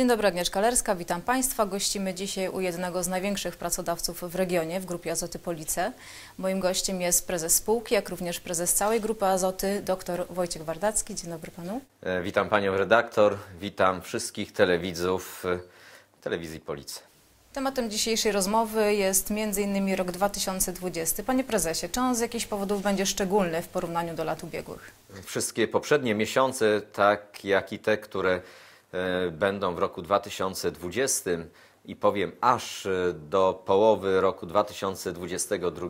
Dzień dobry, Agnieszka Lerska, witam Państwa. Gościmy dzisiaj u jednego z największych pracodawców w regionie, w Grupie Azoty Police. Moim gościem jest prezes spółki, jak również prezes całej Grupy Azoty, dr Wojciech Wardacki. Dzień dobry Panu. E, witam Panią redaktor, witam wszystkich telewidzów e, Telewizji Police. Tematem dzisiejszej rozmowy jest m.in. rok 2020. Panie prezesie, czy on z jakichś powodów będzie szczególny w porównaniu do lat ubiegłych? Wszystkie poprzednie miesiące, tak jak i te, które E, będą w roku 2020 i powiem aż e, do połowy roku 2022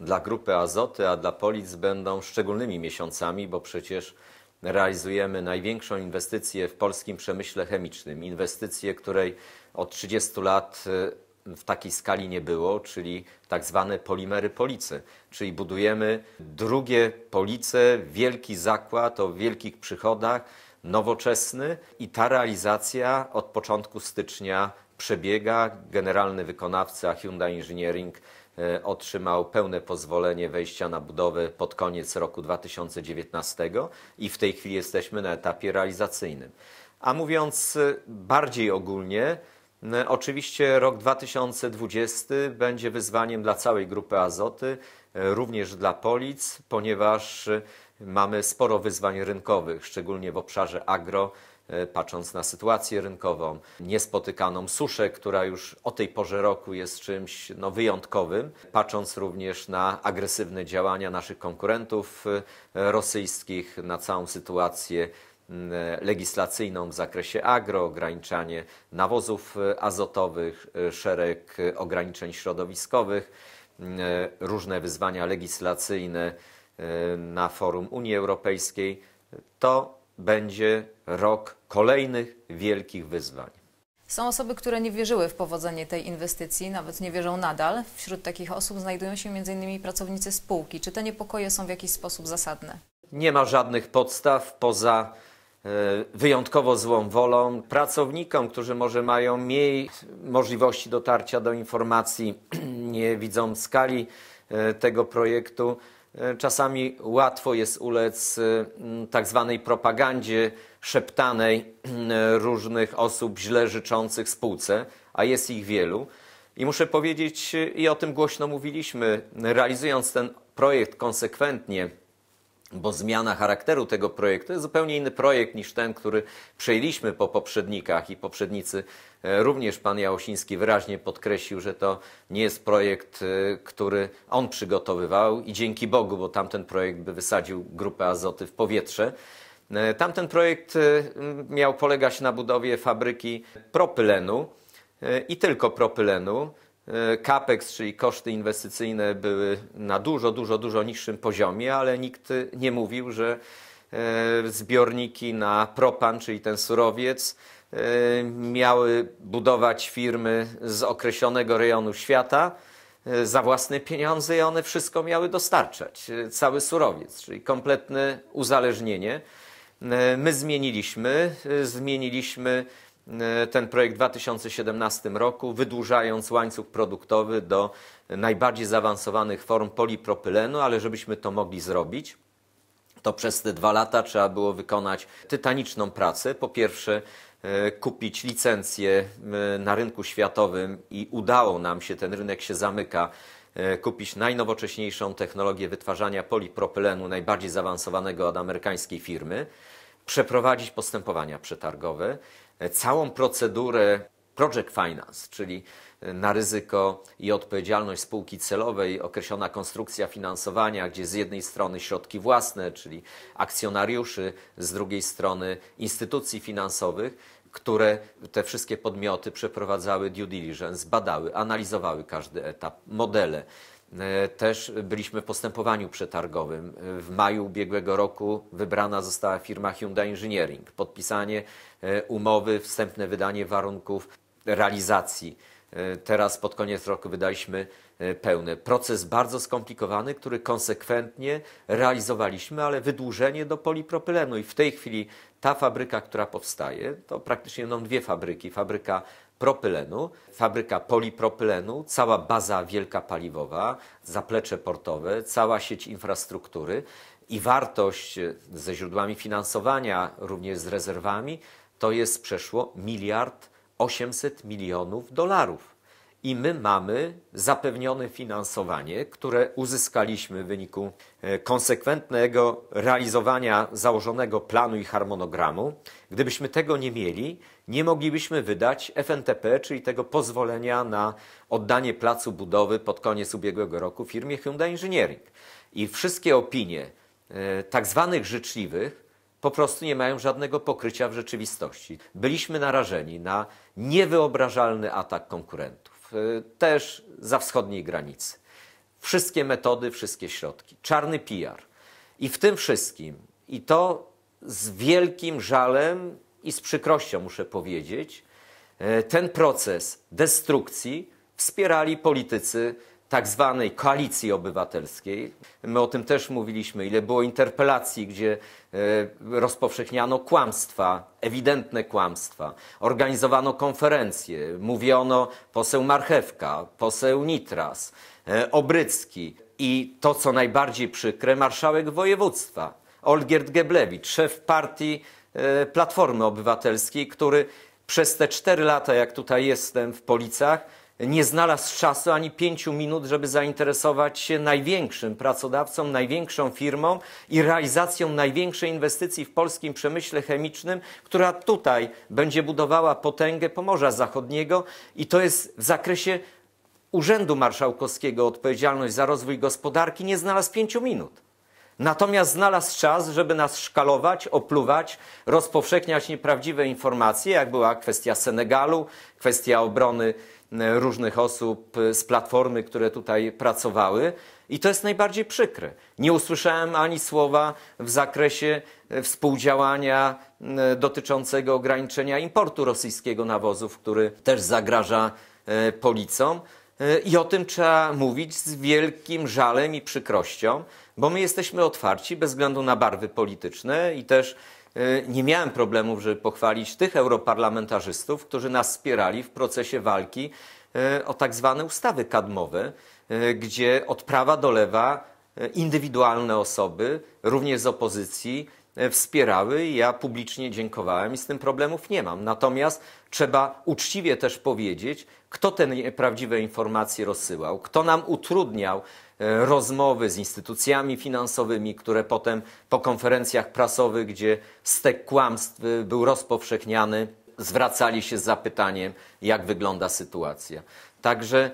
dla grupy Azoty, a dla Polic będą szczególnymi miesiącami, bo przecież realizujemy największą inwestycję w polskim przemyśle chemicznym. Inwestycję, której od 30 lat e, w takiej skali nie było, czyli tak zwane polimery policy. Czyli budujemy drugie police, wielki zakład o wielkich przychodach, nowoczesny i ta realizacja od początku stycznia przebiega. Generalny wykonawca Hyundai Engineering e, otrzymał pełne pozwolenie wejścia na budowę pod koniec roku 2019 i w tej chwili jesteśmy na etapie realizacyjnym. A mówiąc e, bardziej ogólnie, Oczywiście rok 2020 będzie wyzwaniem dla całej grupy Azoty, e, również dla Polic, ponieważ Mamy sporo wyzwań rynkowych, szczególnie w obszarze agro, e, patrząc na sytuację rynkową, niespotykaną suszę, która już o tej porze roku jest czymś no, wyjątkowym, patrząc również na agresywne działania naszych konkurentów e, rosyjskich, na całą sytuację e, legislacyjną w zakresie agro, ograniczanie nawozów azotowych, szereg ograniczeń środowiskowych, różne wyzwania legislacyjne Y, na forum Unii Europejskiej, to będzie rok kolejnych wielkich wyzwań. Są osoby, które nie wierzyły w powodzenie tej inwestycji, nawet nie wierzą nadal. Wśród takich osób znajdują się m.in. pracownicy spółki. Czy te niepokoje są w jakiś sposób zasadne? Nie ma żadnych podstaw poza y, wyjątkowo złą wolą pracownikom, którzy może mają mniej możliwości dotarcia do informacji, nie widzą skali y, tego projektu. E, czasami łatwo jest ulec e, tak zwanej propagandzie szeptanej e, różnych osób źle życzących spółce, a jest ich wielu. I muszę powiedzieć, i o tym głośno mówiliśmy, realizując ten projekt konsekwentnie, bo zmiana charakteru tego projektu jest zupełnie inny projekt niż ten, który przejęliśmy po poprzednikach i poprzednicy e, również pan Jałosiński wyraźnie podkreślił, że to nie jest projekt, e, który on przygotowywał i dzięki Bogu, bo tamten projekt by wysadził grupę azoty w powietrze. E, tamten projekt miał polegać na budowie fabryki propylenu i tylko propylenu. E, CAPEX, czyli koszty inwestycyjne, były na dużo, dużo, dużo niższym poziomie, ale nikt nie mówił, że e, zbiorniki na propan, czyli ten surowiec, e, miały budować firmy z określonego rejonu świata za własne pieniądze i one wszystko miały dostarczać, cały surowiec, czyli kompletne uzależnienie. My zmieniliśmy, zmieniliśmy E, ten projekt w 2017 roku, wydłużając łańcuch produktowy do najbardziej zaawansowanych form polipropylenu, ale żebyśmy to mogli zrobić, to przez te dwa lata trzeba było wykonać tytaniczną pracę. Po pierwsze, e, kupić licencję e, na rynku światowym i udało nam się, ten rynek się zamyka, kupić najnowocześniejszą technologię wytwarzania polipropylenu, najbardziej zaawansowanego od amerykańskiej firmy, przeprowadzić postępowania przetargowe. E, całą procedurę project finance, czyli e, na ryzyko i odpowiedzialność spółki celowej określona konstrukcja finansowania, gdzie z jednej strony środki własne, czyli akcjonariuszy, z drugiej strony instytucji finansowych, które te wszystkie podmioty przeprowadzały due diligence, badały, analizowały każdy etap, modele. E, też byliśmy w postępowaniu przetargowym. E, w maju ubiegłego roku wybrana została firma Hyundai Engineering. Podpisanie e, umowy, wstępne wydanie warunków realizacji. Teraz pod koniec roku wydaliśmy pełny. Proces bardzo skomplikowany, który konsekwentnie realizowaliśmy, ale wydłużenie do polipropylenu. I w tej chwili ta fabryka, która powstaje, to praktycznie będą no, dwie fabryki. Fabryka propylenu, fabryka polipropylenu, cała baza wielka paliwowa, zaplecze portowe, cała sieć infrastruktury i wartość e, ze źródłami finansowania, również z rezerwami, to jest przeszło miliard 800 milionów dolarów. I my mamy zapewnione finansowanie, które uzyskaliśmy w wyniku e, konsekwentnego realizowania założonego planu i harmonogramu. Gdybyśmy tego nie mieli, nie moglibyśmy wydać FNTP, czyli tego pozwolenia na oddanie placu budowy pod koniec ubiegłego roku firmie Hyundai Engineering. I wszystkie opinie e, tak zwanych życzliwych po prostu nie mają żadnego pokrycia w rzeczywistości. Byliśmy narażeni na niewyobrażalny atak konkurentów, e, też za wschodniej granicy. Wszystkie metody, wszystkie środki, czarny PR. I w tym wszystkim, i to z wielkim żalem i z przykrością muszę powiedzieć, e, ten proces destrukcji wspierali politycy tak zwanej koalicji obywatelskiej. My o tym też mówiliśmy, ile było interpelacji, gdzie e, rozpowszechniano kłamstwa, ewidentne kłamstwa. Organizowano konferencje, mówiono poseł Marchewka, poseł Nitras, e, Obrycki i to, co najbardziej przykre, marszałek województwa. Olgierd Geblewicz, szef partii E, Platformy Obywatelskiej, który przez te cztery lata, jak tutaj jestem w Policach, nie znalazł czasu ani pięciu minut, żeby zainteresować się największym pracodawcą, największą firmą i realizacją największej inwestycji w polskim przemyśle chemicznym, która tutaj będzie budowała potęgę Pomorza Zachodniego i to jest w zakresie Urzędu Marszałkowskiego odpowiedzialność za rozwój gospodarki nie znalazł pięciu minut. Natomiast znalazł czas, żeby nas szkalować, opluwać, rozpowszechniać nieprawdziwe informacje, jak była kwestia Senegalu, kwestia obrony różnych osób y, z platformy, które tutaj pracowały. I to jest najbardziej przykre. Nie usłyszałem ani słowa w zakresie y, współdziałania dotyczącego ograniczenia importu rosyjskiego nawozów, który też zagraża y, policom. I o tym trzeba mówić z wielkim żalem i przykrością, bo my jesteśmy otwarci bez względu na barwy polityczne i też y, nie miałem problemów, żeby pochwalić tych europarlamentarzystów, którzy nas wspierali w procesie walki y, o tak zwane ustawy kadmowe, y, gdzie od prawa do lewa indywidualne osoby, również z opozycji, E, wspierały. Ja publicznie dziękowałem i z tym problemów nie mam. Natomiast trzeba uczciwie też powiedzieć, kto te prawdziwe informacje rozsyłał, kto nam utrudniał e, rozmowy z instytucjami finansowymi, które potem po konferencjach prasowych, gdzie stek kłamstw e, był rozpowszechniany, zwracali się z zapytaniem, jak wygląda sytuacja. Także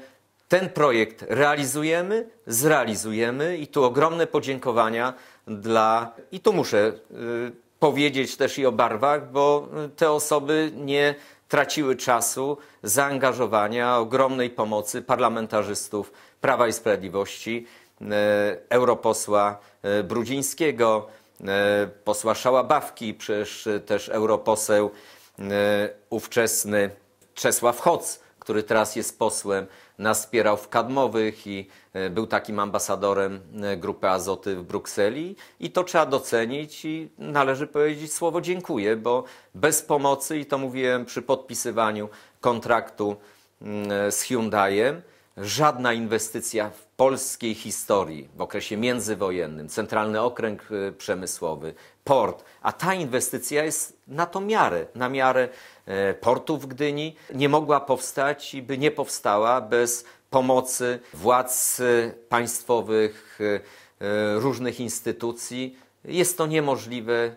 ten projekt realizujemy, zrealizujemy i tu ogromne podziękowania dla. I tu muszę y, powiedzieć też i o barwach, bo y, te osoby nie traciły czasu, zaangażowania, ogromnej pomocy parlamentarzystów Prawa i Sprawiedliwości, y, europosła Brudzińskiego, posła Szałabawki, przecież też europoseł ówczesny Czesław Hoc, który teraz jest posłem, nas wspierał w Kadmowych i e, był takim ambasadorem e, Grupy Azoty w Brukseli i to trzeba docenić i należy powiedzieć słowo dziękuję, bo bez pomocy, i to mówiłem przy podpisywaniu kontraktu mm, e, z Hyundaiem, żadna inwestycja w polskiej historii w okresie międzywojennym, centralny okręg y, przemysłowy, port, a ta inwestycja jest na to miarę, na miarę e, portu w Gdyni, nie mogła powstać i by nie powstała bez pomocy władz y, państwowych, y, różnych instytucji. Jest to niemożliwe,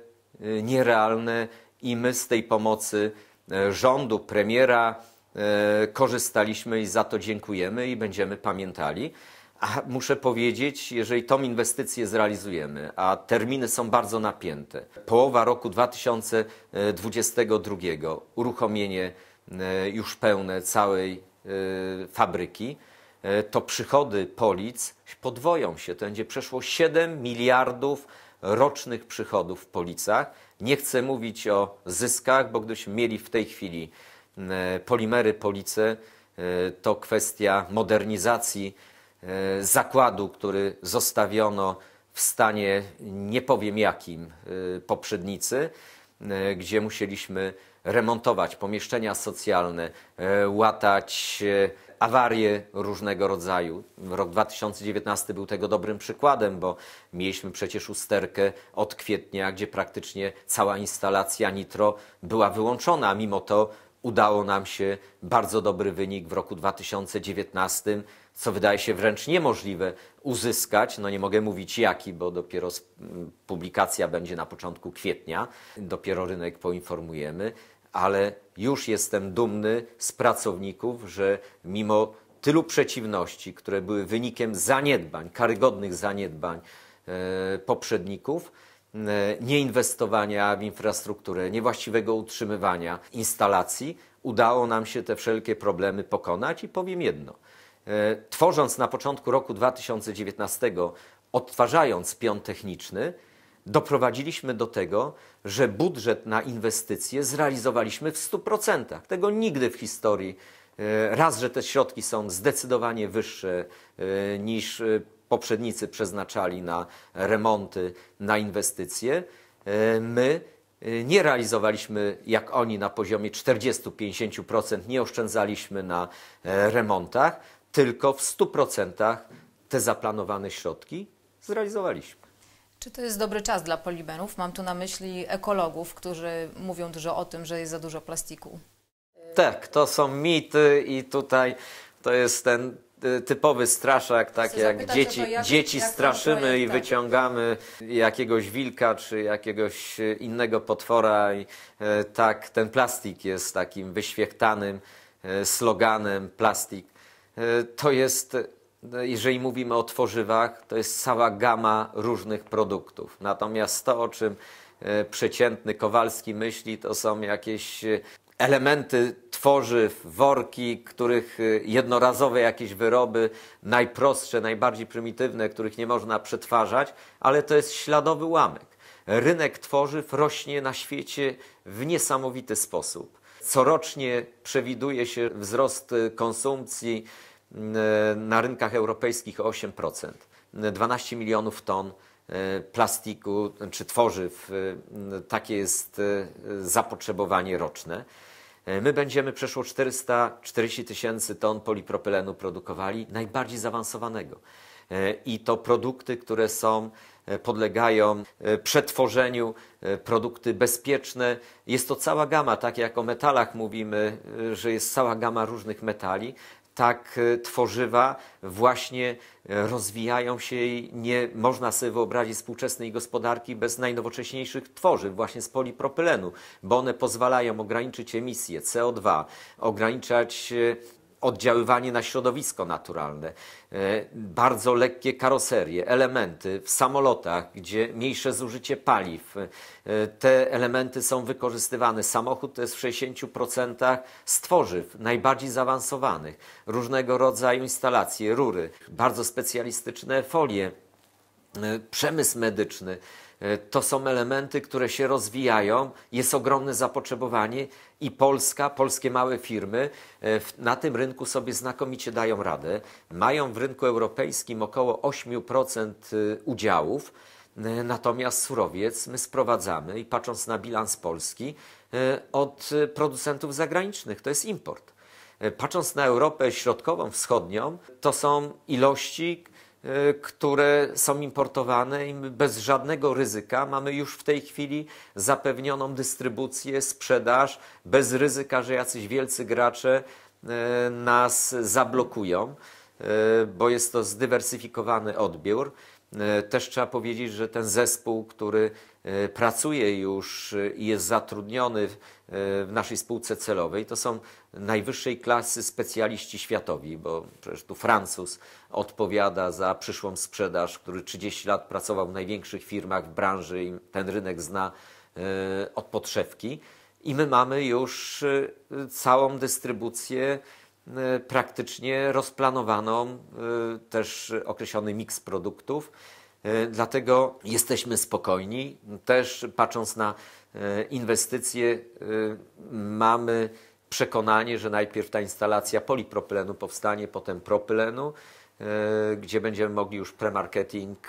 nierealne i my z tej pomocy e, rządu, premiera, E, korzystaliśmy i za to dziękujemy i będziemy pamiętali. A muszę powiedzieć, jeżeli tą inwestycję zrealizujemy, a terminy są bardzo napięte, połowa roku 2022 uruchomienie e, już pełne całej e, fabryki, to przychody Polic podwoją się. To będzie przeszło 7 miliardów rocznych przychodów w Policach. Nie chcę mówić o zyskach, bo gdybyśmy mieli w tej chwili E, polimery Police e, to kwestia modernizacji e, zakładu, który zostawiono w stanie nie powiem jakim poprzednicy, gdzie musieliśmy remontować pomieszczenia socjalne, łatać awarie różnego rodzaju. Rok 2019 był tego dobrym przykładem, bo mieliśmy przecież usterkę od kwietnia, gdzie praktycznie cała instalacja nitro była wyłączona, a mimo to udało nam się bardzo dobry wynik w roku 2019, co wydaje się wręcz niemożliwe uzyskać. No nie mogę mówić jaki, bo dopiero mm, publikacja będzie na początku kwietnia, dopiero rynek poinformujemy, ale już jestem dumny z pracowników, że mimo tylu przeciwności, które były wynikiem zaniedbań, karygodnych zaniedbań e, poprzedników, E, nieinwestowania w infrastrukturę, niewłaściwego utrzymywania instalacji, udało nam się te wszelkie problemy pokonać i powiem jedno. E, tworząc na początku roku 2019, odtwarzając pion techniczny, doprowadziliśmy do tego, że budżet na inwestycje zrealizowaliśmy w 100%. Tego nigdy w historii. E, raz, że te środki są zdecydowanie wyższe niż poprzednicy przeznaczali na remonty, na inwestycje. E, my e, nie realizowaliśmy jak oni na poziomie 40-50%, nie oszczędzaliśmy na e, remontach, tylko w 100% te zaplanowane środki zrealizowaliśmy. Czy to jest dobry czas dla polibenów? Mam tu na myśli ekologów, którzy mówią dużo o tym, że jest za dużo plastiku. Tak, to są mity i tutaj to jest ten typowy straszak, tak jak dzieci, jak, dzieci jak straszymy i tak. wyciągamy jakiegoś wilka czy jakiegoś e, innego potwora. I, e, tak, ten plastik jest takim wyświechtanym e, sloganem plastik. To jest, jeżeli mówimy o tworzywach, to jest cała gama różnych produktów. Natomiast to, o czym przeciętny Kowalski myśli, to są jakieś elementy tworzyw, worki, których y, jednorazowe jakieś wyroby, najprostsze, najbardziej prymitywne, których nie można przetwarzać, ale to jest śladowy łamek. Rynek tworzyw rośnie na świecie w niesamowity sposób. Corocznie przewiduje się wzrost y, konsumpcji y, na rynkach europejskich o 8%, 12 milionów ton E, plastiku czy tworzyw. E, takie jest e, zapotrzebowanie roczne. My będziemy przeszło 440 tysięcy ton polipropylenu produkowali, najbardziej zaawansowanego. I to produkty, które są, podlegają przetworzeniu, produkty bezpieczne. Jest to cała gama, tak jak o metalach mówimy, że jest cała gama różnych metali, tak e, tworzywa właśnie e, rozwijają się i nie można sobie wyobrazić współczesnej gospodarki bez najnowocześniejszych tworzyw właśnie z polipropylenu, bo one pozwalają ograniczyć emisję CO2, ograniczać e, oddziaływanie na środowisko naturalne, e, bardzo lekkie karoserie, elementy w samolotach, gdzie mniejsze zużycie paliw. E, te elementy są wykorzystywane. Samochód to jest w 60% z tworzyw najbardziej zaawansowanych, różnego rodzaju instalacje, rury, bardzo specjalistyczne folie, e, przemysł medyczny. E, to są elementy, które się rozwijają, jest ogromne zapotrzebowanie i Polska, polskie małe firmy e, na tym rynku sobie znakomicie dają radę. Mają w rynku europejskim około 8% e, udziałów. Natomiast surowiec my sprowadzamy i patrząc na bilans Polski od producentów zagranicznych, to jest import. Patrząc na Europę Środkową, Wschodnią, to są ilości E, które są importowane i bez żadnego ryzyka mamy już w tej chwili zapewnioną dystrybucję, sprzedaż, bez ryzyka, że jacyś wielcy gracze e, nas zablokują, e, bo jest to zdywersyfikowany odbiór. Też trzeba powiedzieć, że ten zespół, który E, pracuje już e, i jest zatrudniony e, w naszej spółce celowej, to są najwyższej klasy specjaliści światowi, bo przecież tu Francuz odpowiada za przyszłą sprzedaż, który 30 lat pracował w największych firmach w branży i ten rynek zna od podszewki. I my mamy już całą dystrybucję praktycznie rozplanowaną, też określony miks produktów. E, dlatego jesteśmy spokojni. Też patrząc na e, inwestycje, e, mamy przekonanie, że najpierw ta instalacja polipropylenu powstanie, potem propylenu, gdzie będziemy mogli już premarketing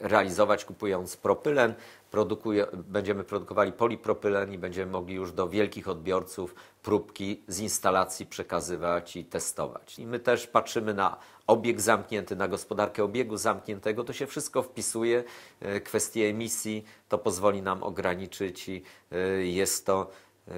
realizować kupując propylen. Produkuje, będziemy produkowali polipropylen i będziemy mogli już do wielkich odbiorców próbki z instalacji przekazywać i testować. I my też patrzymy na obieg zamknięty, na gospodarkę obiegu zamkniętego, to się wszystko wpisuje. E, kwestie emisji to pozwoli nam ograniczyć i e, jest to e,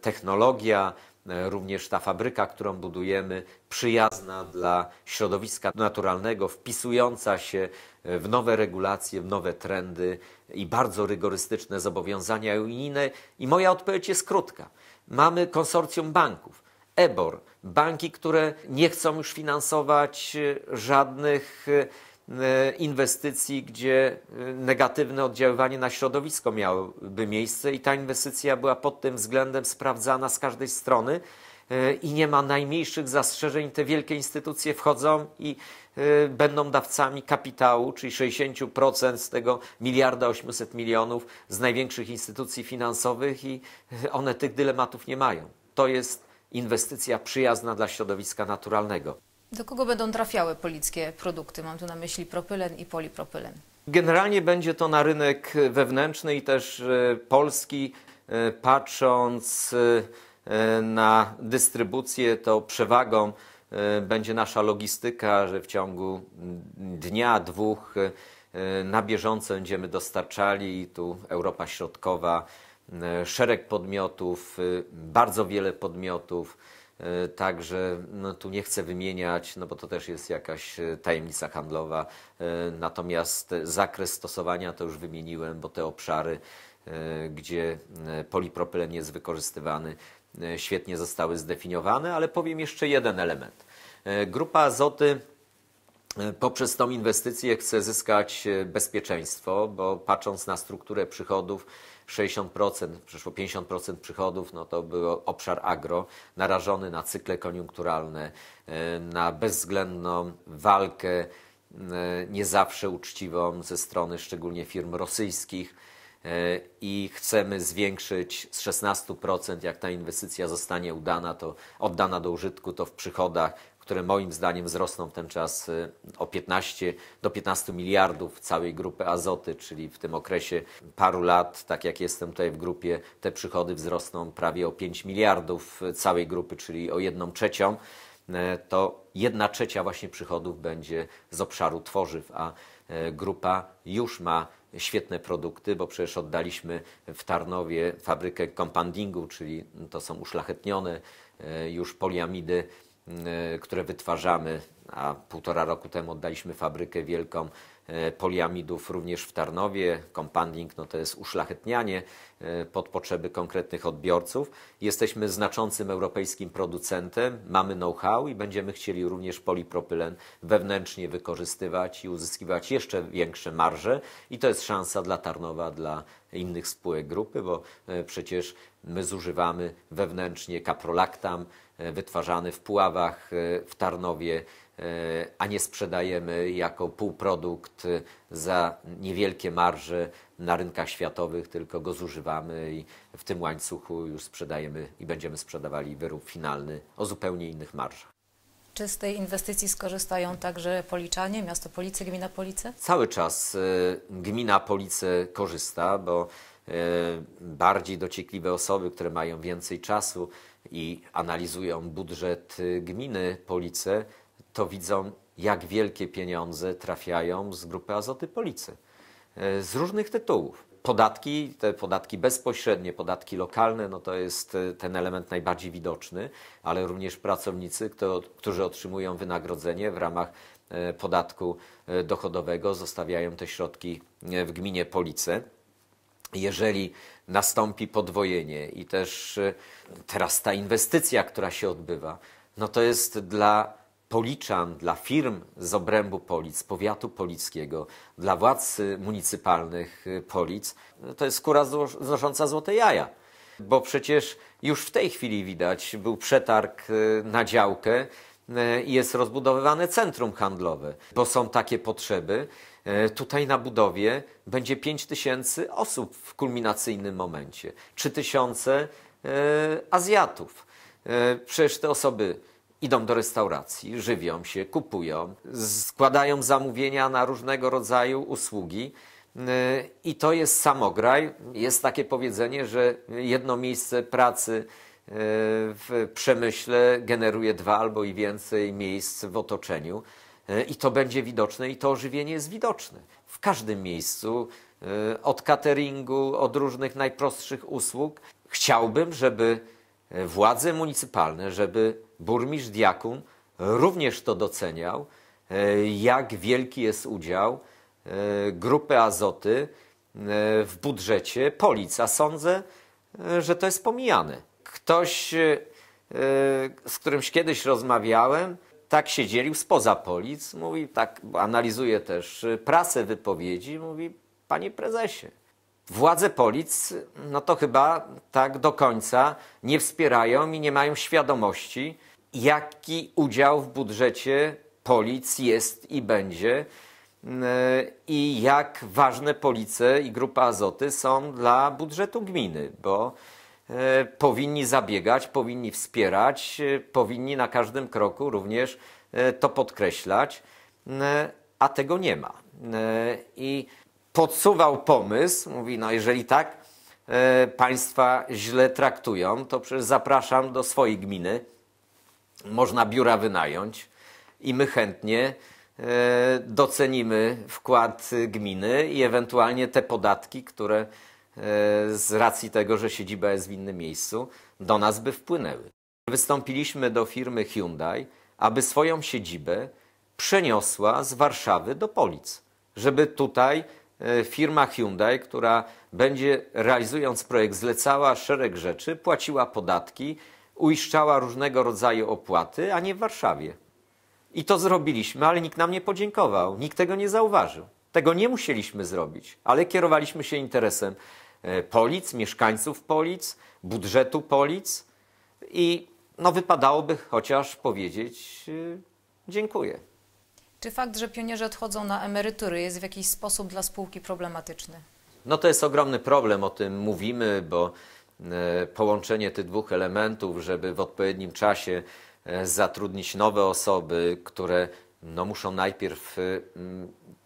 technologia, również ta fabryka, którą budujemy, przyjazna dla środowiska naturalnego, wpisująca się w nowe regulacje, w nowe trendy i bardzo rygorystyczne zobowiązania unijne. I moja odpowiedź jest krótka. Mamy konsorcjum banków EBOR. Banki, które nie chcą już finansować e, żadnych e, e, inwestycji, gdzie negatywne oddziaływanie na środowisko miałoby miejsce i ta inwestycja była pod tym względem sprawdzana z każdej strony i nie ma najmniejszych zastrzeżeń. Te wielkie instytucje wchodzą i będą dawcami kapitału, czyli 60% z tego miliarda 800 milionów z największych instytucji finansowych i one tych dylematów nie mają. To jest inwestycja przyjazna dla środowiska naturalnego. Do kogo będą trafiały polickie produkty? Mam tu na myśli propylen i polipropylen. Generalnie będzie to na rynek wewnętrzny i też e, polski. E, patrząc e, na dystrybucję, to przewagą będzie nasza logistyka, że w ciągu dnia, dwóch na bieżąco będziemy dostarczali. Tu Europa Środkowa, E, szereg podmiotów, e, bardzo wiele podmiotów. E, także no, tu nie chcę wymieniać, no bo to też jest jakaś tajemnica handlowa. Natomiast zakres stosowania to już wymieniłem, bo te obszary, gdzie polipropylen jest wykorzystywany, świetnie zostały zdefiniowane. Ale powiem jeszcze jeden element. Grupa azoty E, poprzez tą inwestycję chce zyskać e, bezpieczeństwo, bo patrząc na strukturę przychodów, 60%, przeszło 50% przychodów, no to był obszar agro, narażony na cykle koniunkturalne, e, na bezwzględną walkę, nie zawsze uczciwą ze strony szczególnie firm rosyjskich i chcemy zwiększyć z 16%, jak ta inwestycja zostanie udana, to oddana do użytku, to w przychodach które moim zdaniem wzrosną w ten czas y, o 15 do 15 miliardów całej grupy azoty, czyli w tym okresie paru lat, tak jak jestem tutaj w grupie, te przychody wzrosną prawie o 5 miliardów y, całej grupy, czyli o 1 trzecią y, to 1 trzecia właśnie przychodów będzie z obszaru tworzyw, a grupa już ma świetne produkty, bo przecież oddaliśmy w Tarnowie fabrykę compoundingu, czyli to są uszlachetnione już poliamidy Y, które wytwarzamy, a półtora roku temu oddaliśmy fabrykę wielką y, poliamidów również w Tarnowie. Compounding no to jest uszlachetnianie y, pod potrzeby konkretnych odbiorców. Jesteśmy znaczącym europejskim producentem, mamy know-how i będziemy chcieli również polipropylen wewnętrznie wykorzystywać i uzyskiwać jeszcze większe marże. I to jest szansa dla Tarnowa, dla innych spółek grupy, bo przecież my zużywamy wewnętrznie kaprolaktam, E, wytwarzany w Puławach, e, w Tarnowie, e, a nie sprzedajemy jako półprodukt za niewielkie marże na rynkach światowych, tylko go zużywamy i w tym łańcuchu już sprzedajemy i będziemy sprzedawali wyrób finalny o zupełnie innych marżach. Czy z tej inwestycji skorzystają także Policzanie, miasto Police, gmina Police? Cały czas gmina Police korzysta, bo bardziej dociekliwe osoby, które mają więcej czasu, i analizują budżet y, gminy Police, to widzą, jak wielkie pieniądze trafiają z grupy Azoty Police y, z różnych tytułów. Podatki, te podatki bezpośrednie, podatki lokalne, no to jest y, ten element najbardziej widoczny, ale również pracownicy, kto, którzy otrzymują wynagrodzenie w ramach podatku dochodowego, zostawiają te środki w gminie Police jeżeli nastąpi podwojenie i też y, teraz ta inwestycja, która się odbywa, no to jest dla policzan, dla firm z obrębu Polic, powiatu polickiego, dla władz municypalnych y, Polic, no to jest skóra znosząca złote jaja. Bo przecież już w tej chwili widać, był przetarg y, na działkę i jest rozbudowywane centrum handlowe, bo są takie potrzeby. E, tutaj na budowie będzie 5 tysięcy osób w kulminacyjnym momencie, 3 tysiące e, Azjatów. E, przecież te osoby idą do restauracji, żywią się, kupują, składają zamówienia na różnego rodzaju usługi. I to jest samograj. Jest takie powiedzenie, że jedno miejsce pracy w przemyśle generuje dwa albo i więcej miejsc w otoczeniu. E, i to będzie widoczne i to ożywienie jest widoczne w każdym miejscu, e, od cateringu, od różnych najprostszych usług. Chciałbym, żeby e, władze municypalne, żeby burmistrz, diakun również to doceniał, jak wielki jest udział grupy Azoty w budżecie Polic, a sądzę, że to jest pomijane. Ktoś, z którymś kiedyś rozmawiałem, tak się dzielił spoza polic, mówi tak, analizuje też y, prasę wypowiedzi, mówi panie prezesie, władze Polic, no to chyba tak do końca nie wspierają i nie mają świadomości, jaki udział w budżecie Polic jest i będzie y, i jak ważne Police i Grupa Azoty są dla budżetu gminy, bo E, powinni zabiegać, powinni wspierać, e, powinni na każdym kroku również e, to podkreślać, a tego nie ma. I podsuwał pomysł, mówi, no jeżeli tak państwa źle traktują, to przecież zapraszam do swojej gminy, można biura wynająć i my chętnie docenimy wkład gminy i ewentualnie te podatki, które E, z racji tego, że siedziba jest w innym miejscu, do nas by wpłynęły. Wystąpiliśmy do firmy Hyundai, aby swoją siedzibę przeniosła z Warszawy do Polic, żeby tutaj e, firma Hyundai, która będzie realizując projekt zlecała szereg rzeczy, płaciła podatki, uiszczała różnego rodzaju opłaty, a nie w Warszawie. I to zrobiliśmy, ale nikt nam nie podziękował, nikt tego nie zauważył. Tego nie musieliśmy zrobić, ale kierowaliśmy się interesem E, polic, mieszkańców Polic, budżetu Polic i no, wypadałoby chociaż powiedzieć y, dziękuję. Czy fakt, że pionierzy odchodzą na emerytury jest w jakiś sposób dla spółki problematyczny? No to jest ogromny problem, o tym mówimy, bo e, połączenie tych dwóch elementów, żeby w odpowiednim czasie e, zatrudnić nowe osoby, które no, muszą najpierw y,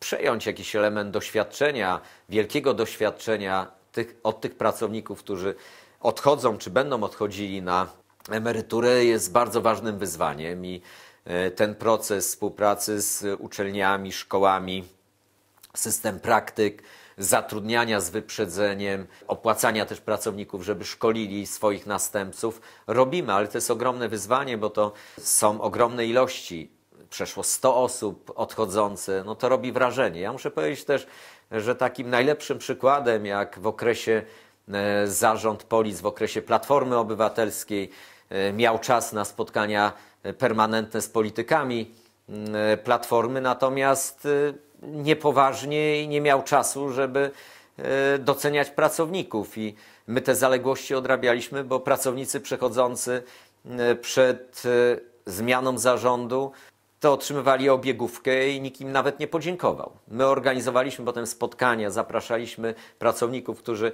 przejąć jakiś element doświadczenia, wielkiego doświadczenia tych, od tych pracowników, którzy odchodzą czy będą odchodzili na emeryturę, jest bardzo ważnym wyzwaniem i e, ten proces współpracy z uczelniami, szkołami, system praktyk, zatrudniania z wyprzedzeniem, opłacania też pracowników, żeby szkolili swoich następców. Robimy, ale to jest ogromne wyzwanie, bo to są ogromne ilości. Przeszło 100 osób odchodzące, no to robi wrażenie. Ja muszę powiedzieć też, że takim najlepszym przykładem, jak w okresie e, zarząd Polic, w okresie Platformy Obywatelskiej, e, miał czas na spotkania e, permanentne z politykami mm, Platformy, natomiast niepoważnie i nie miał czasu, żeby doceniać pracowników. I my te zaległości odrabialiśmy, bo pracownicy przechodzący przed zmianą zarządu to otrzymywali obiegówkę i nikt im nawet nie podziękował. My organizowaliśmy potem spotkania, zapraszaliśmy pracowników, którzy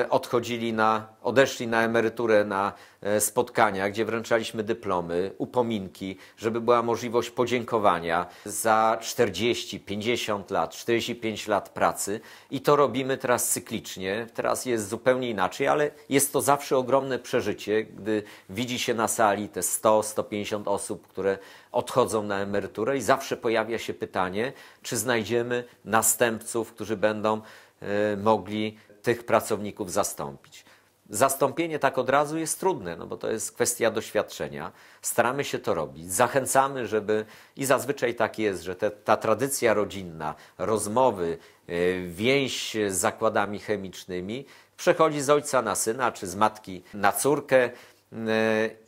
e, odchodzili na, odeszli na emeryturę, na E, spotkania, gdzie wręczaliśmy dyplomy, upominki, żeby była możliwość podziękowania za 40, 50 lat, 45 lat pracy i to robimy teraz cyklicznie. Teraz jest zupełnie inaczej, ale jest to zawsze ogromne przeżycie, gdy widzi się na sali te 100, 150 osób, które odchodzą na emeryturę i zawsze pojawia się pytanie, czy znajdziemy następców, którzy będą e, mogli tych pracowników zastąpić. Zastąpienie tak od razu jest trudne, no bo to jest kwestia doświadczenia. Staramy się to robić, zachęcamy, żeby i zazwyczaj tak jest, że te, ta tradycja rodzinna, rozmowy, e, więź z zakładami chemicznymi przechodzi z ojca na syna czy z matki na córkę. E,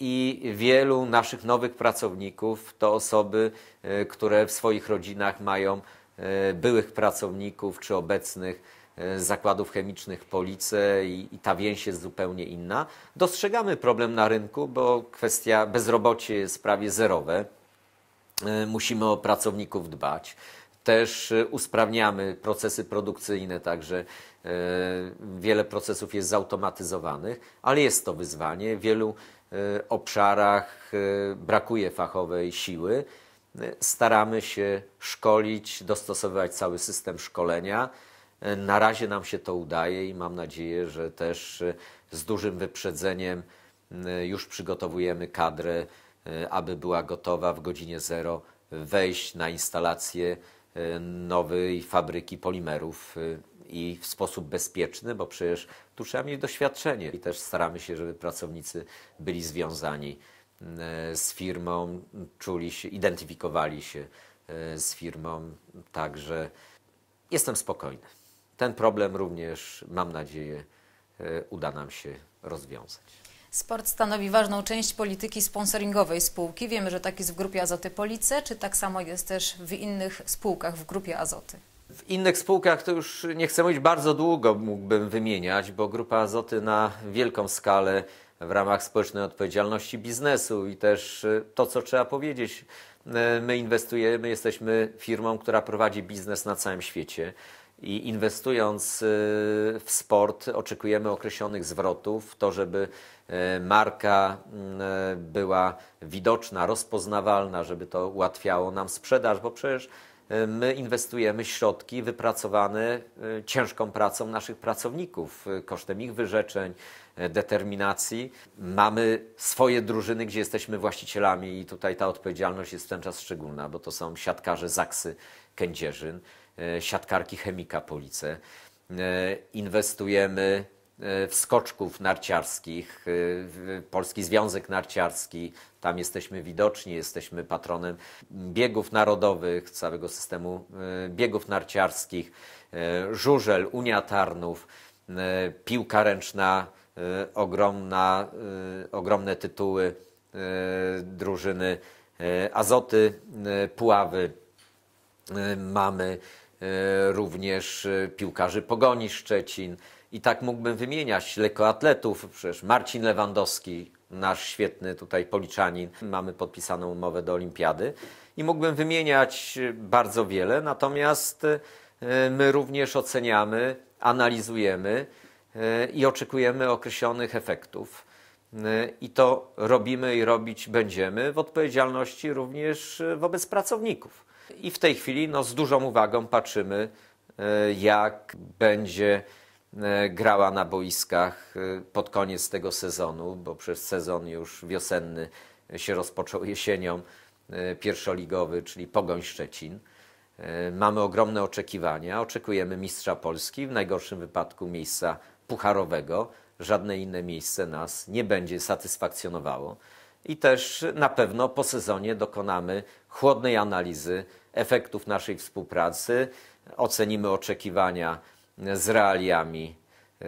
I wielu naszych nowych pracowników to osoby, e, które w swoich rodzinach mają byłych pracowników czy obecnych E, zakładów chemicznych Police i, i ta więź jest zupełnie inna. Dostrzegamy problem na rynku, bo kwestia bezrobocie jest prawie zerowe. E, musimy o pracowników dbać. Też e, usprawniamy procesy produkcyjne, także wiele procesów jest zautomatyzowanych, ale jest to wyzwanie. W wielu obszarach brakuje fachowej siły. Staramy się szkolić, dostosowywać cały system szkolenia. Na razie nam się to udaje i mam nadzieję, że też e, z dużym wyprzedzeniem e, już przygotowujemy kadrę, e, aby była gotowa w godzinie zero wejść na instalację nowej fabryki polimerów i w sposób bezpieczny, bo przecież tu trzeba mieć doświadczenie i też staramy się, żeby pracownicy byli związani z firmą, czuli się, identyfikowali się z firmą, także jestem spokojny ten problem również, mam nadzieję, e, uda nam się rozwiązać. Sport stanowi ważną część polityki sponsoringowej spółki. Wiemy, że tak jest w Grupie Azoty Police, czy tak samo jest też w innych spółkach w Grupie Azoty? W innych spółkach to już nie chcę mówić bardzo długo, mógłbym wymieniać, bo Grupa Azoty na wielką skalę w ramach społecznej odpowiedzialności biznesu i też e, to, co trzeba powiedzieć, e, my inwestujemy, jesteśmy firmą, która prowadzi biznes na całym świecie i inwestując y, w sport oczekujemy określonych zwrotów, to żeby y, marka mm, y, była widoczna, rozpoznawalna, żeby to ułatwiało nam sprzedaż, bo przecież my inwestujemy środki wypracowane ciężką pracą naszych pracowników, kosztem ich wyrzeczeń, determinacji. Mamy swoje drużyny, gdzie jesteśmy właścicielami i tutaj ta odpowiedzialność jest w ten czas szczególna, bo to są siatkarze Zaksy Kędzierzyn. E, siatkarki Chemika Police. Inwestujemy e, w skoczków narciarskich, e, Polski Związek Narciarski, tam jesteśmy widoczni, jesteśmy patronem biegów narodowych, całego systemu biegów narciarskich, Żurzel, Unia Tarnów, piłka ręczna, ogromna, ogromne tytuły drużyny Azoty, Puławy mamy E, również e, piłkarzy Pogoni Szczecin. I tak mógłbym wymieniać lekoatletów przecież Marcin Lewandowski, nasz świetny tutaj policzanin, mamy podpisaną umowę do olimpiady. I mógłbym wymieniać e, bardzo wiele, natomiast my również oceniamy, analizujemy i oczekujemy określonych efektów. I to robimy i robić będziemy w odpowiedzialności również wobec pracowników. I w tej chwili no, z dużą uwagą patrzymy, e, jak będzie e, grała na boiskach e, pod koniec tego sezonu, bo przez sezon już wiosenny się rozpoczął jesienią pierwszoligowy, czyli Pogoń Szczecin. Mamy ogromne oczekiwania. Oczekujemy mistrza Polski, w najgorszym wypadku miejsca pucharowego. Żadne inne miejsce nas nie będzie satysfakcjonowało i też na pewno po sezonie dokonamy chłodnej analizy efektów naszej współpracy, ocenimy oczekiwania z realiami e,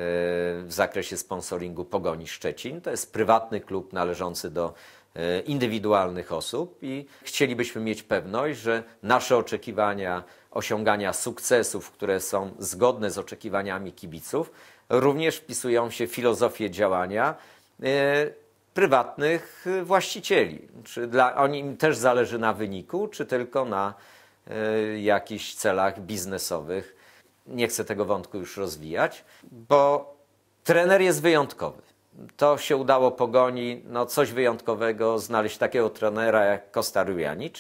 w zakresie sponsoringu Pogoni Szczecin. To jest prywatny klub należący do e, indywidualnych osób i chcielibyśmy mieć pewność, że nasze oczekiwania osiągania sukcesów, które są zgodne z oczekiwaniami kibiców, również wpisują się w filozofię działania e, prywatnych y, właścicieli. Czy dla, oni też zależy na wyniku, czy tylko na y, jakichś celach biznesowych. Nie chcę tego wątku już rozwijać, bo trener jest wyjątkowy. To się udało pogoni, no coś wyjątkowego, znaleźć takiego trenera jak Kostarujanic.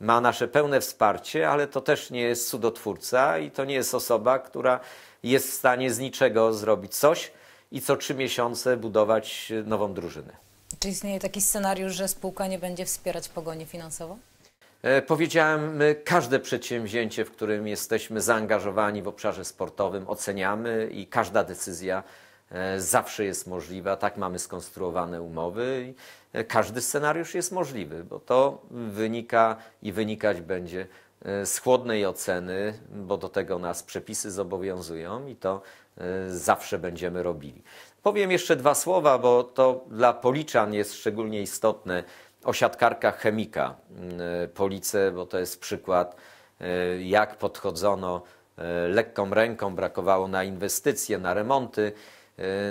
Ma nasze pełne wsparcie, ale to też nie jest cudotwórca i to nie jest osoba, która jest w stanie z niczego zrobić coś, i co trzy miesiące budować e, nową drużynę. Czy istnieje taki scenariusz, że spółka nie będzie wspierać pogoni finansowo? E, powiedziałem, każde przedsięwzięcie, w którym jesteśmy zaangażowani w obszarze sportowym, oceniamy i każda decyzja e, zawsze jest możliwa. Tak mamy skonstruowane umowy. Każdy scenariusz jest możliwy, bo to wynika i wynikać będzie z chłodnej oceny, bo do tego nas przepisy zobowiązują i to Y, zawsze będziemy robili. Powiem jeszcze dwa słowa, bo to dla policzan jest szczególnie istotne o siatkarkach chemika y, Police, bo to jest przykład, y, jak podchodzono lekką ręką, brakowało na inwestycje, na remonty,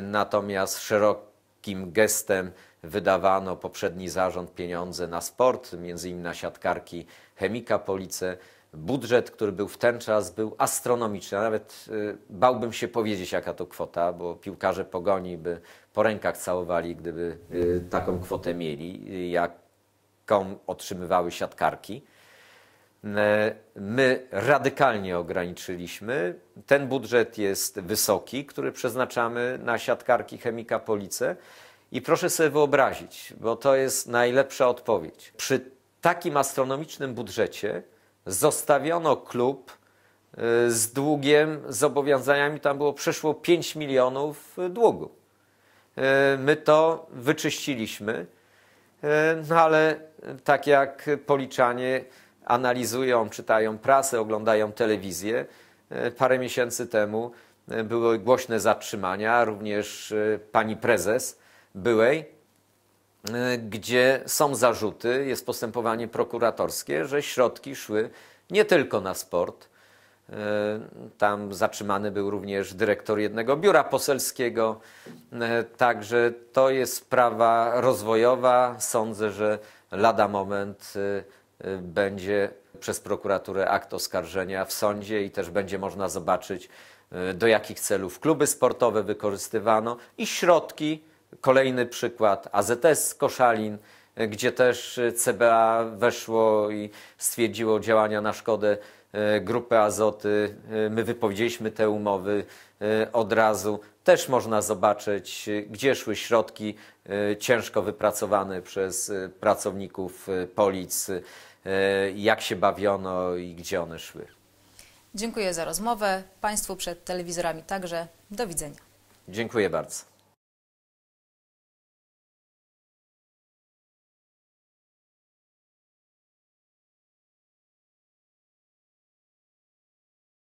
natomiast szerokim gestem wydawano poprzedni zarząd pieniądze na sport, między innymi na siatkarki chemika Police budżet, który był w ten czas, był astronomiczny. Nawet y, bałbym się powiedzieć, jaka to kwota, bo piłkarze pogoni by po rękach całowali, gdyby y, taką kwotę mieli, y, jaką otrzymywały siatkarki. E, my radykalnie ograniczyliśmy. Ten budżet jest wysoki, który przeznaczamy na siatkarki Chemika Police. I proszę sobie wyobrazić, bo to jest najlepsza odpowiedź. Przy takim astronomicznym budżecie zostawiono klub y, z długiem, z zobowiązaniami, tam było przeszło 5 milionów y, długu. Y, my to wyczyściliśmy, no ale tak jak policzanie analizują, czytają prasę, oglądają telewizję, parę miesięcy temu były głośne zatrzymania, również pani prezes byłej, E, gdzie są zarzuty, jest postępowanie prokuratorskie, że środki szły nie tylko na sport. E, tam zatrzymany był również dyrektor jednego biura poselskiego. E, także to jest sprawa rozwojowa. Sądzę, że lada moment będzie przez prokuraturę akt oskarżenia w sądzie i też będzie można zobaczyć, do jakich celów kluby sportowe wykorzystywano i środki, Kolejny przykład AZS Koszalin, e, gdzie też e, CBA weszło i stwierdziło działania na szkodę e, grupy Azoty. My wypowiedzieliśmy te umowy od razu. Też można zobaczyć, gdzie szły środki ciężko wypracowane przez pracowników Polic, jak się bawiono i gdzie one szły. Dziękuję za rozmowę. Państwu przed telewizorami także. Do widzenia. Dziękuję bardzo.